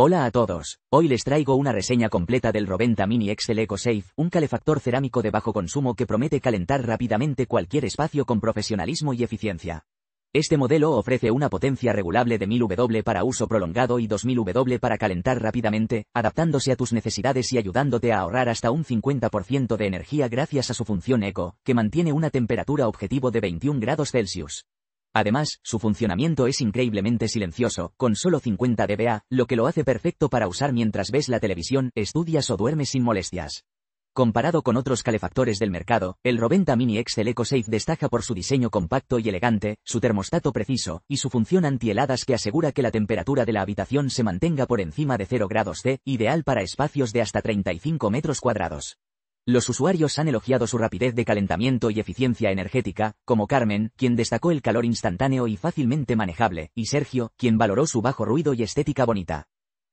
Hola a todos, hoy les traigo una reseña completa del Roventa Mini Excel EcoSafe, un calefactor cerámico de bajo consumo que promete calentar rápidamente cualquier espacio con profesionalismo y eficiencia. Este modelo ofrece una potencia regulable de 1000 W para uso prolongado y 2000 W para calentar rápidamente, adaptándose a tus necesidades y ayudándote a ahorrar hasta un 50% de energía gracias a su función eco, que mantiene una temperatura objetivo de 21 grados Celsius. Además, su funcionamiento es increíblemente silencioso, con solo 50 dBA, lo que lo hace perfecto para usar mientras ves la televisión, estudias o duermes sin molestias. Comparado con otros calefactores del mercado, el Roventa Mini Excel EcoSafe destaca por su diseño compacto y elegante, su termostato preciso, y su función antiheladas que asegura que la temperatura de la habitación se mantenga por encima de 0 grados C, ideal para espacios de hasta 35 metros cuadrados. Los usuarios han elogiado su rapidez de calentamiento y eficiencia energética, como Carmen, quien destacó el calor instantáneo y fácilmente manejable, y Sergio, quien valoró su bajo ruido y estética bonita.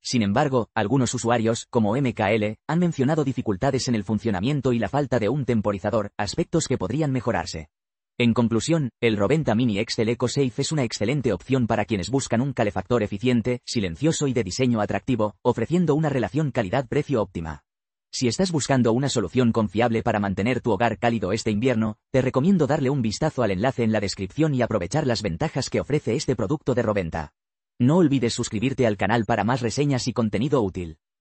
Sin embargo, algunos usuarios, como MKL, han mencionado dificultades en el funcionamiento y la falta de un temporizador, aspectos que podrían mejorarse. En conclusión, el Roventa Mini Excel EcoSafe es una excelente opción para quienes buscan un calefactor eficiente, silencioso y de diseño atractivo, ofreciendo una relación calidad-precio óptima. Si estás buscando una solución confiable para mantener tu hogar cálido este invierno, te recomiendo darle un vistazo al enlace en la descripción y aprovechar las ventajas que ofrece este producto de Roventa. No olvides suscribirte al canal para más reseñas y contenido útil.